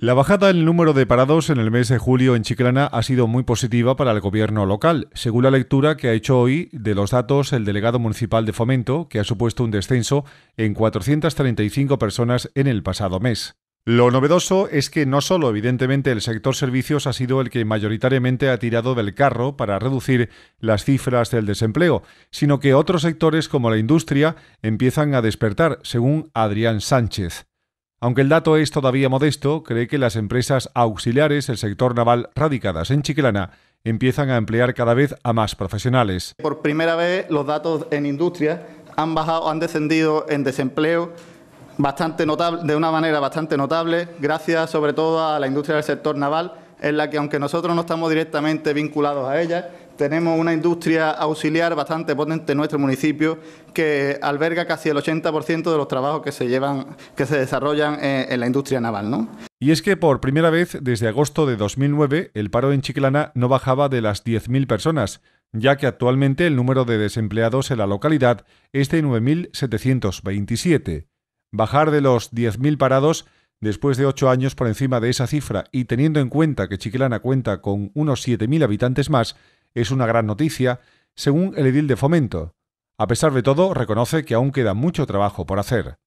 La bajada del número de parados en el mes de julio en Chiclana ha sido muy positiva para el gobierno local, según la lectura que ha hecho hoy de los datos el delegado municipal de fomento, que ha supuesto un descenso en 435 personas en el pasado mes. Lo novedoso es que no solo evidentemente el sector servicios ha sido el que mayoritariamente ha tirado del carro para reducir las cifras del desempleo, sino que otros sectores como la industria empiezan a despertar, según Adrián Sánchez. Aunque el dato es todavía modesto, cree que las empresas auxiliares del sector naval radicadas en Chiquilana empiezan a emplear cada vez a más profesionales. Por primera vez los datos en industria han bajado, han descendido en desempleo bastante notable, de una manera bastante notable, gracias sobre todo a la industria del sector naval, en la que aunque nosotros no estamos directamente vinculados a ella, tenemos una industria auxiliar bastante potente en nuestro municipio que alberga casi el 80% de los trabajos que se llevan, que se desarrollan eh, en, la industria naval, ¿no? Y es que por primera vez desde agosto de 2009 el paro en Chiclana no bajaba de las 10.000 personas, ya que actualmente el número de desempleados en la localidad es de 9.727. Bajar de los 10.000 parados después de ocho años por encima de esa cifra y teniendo en cuenta que Chiclana cuenta con unos 7.000 habitantes más, es una gran noticia, según el edil de fomento. A pesar de todo, reconoce que aún queda mucho trabajo por hacer.